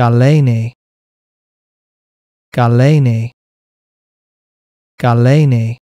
Galene, Galene, Galene.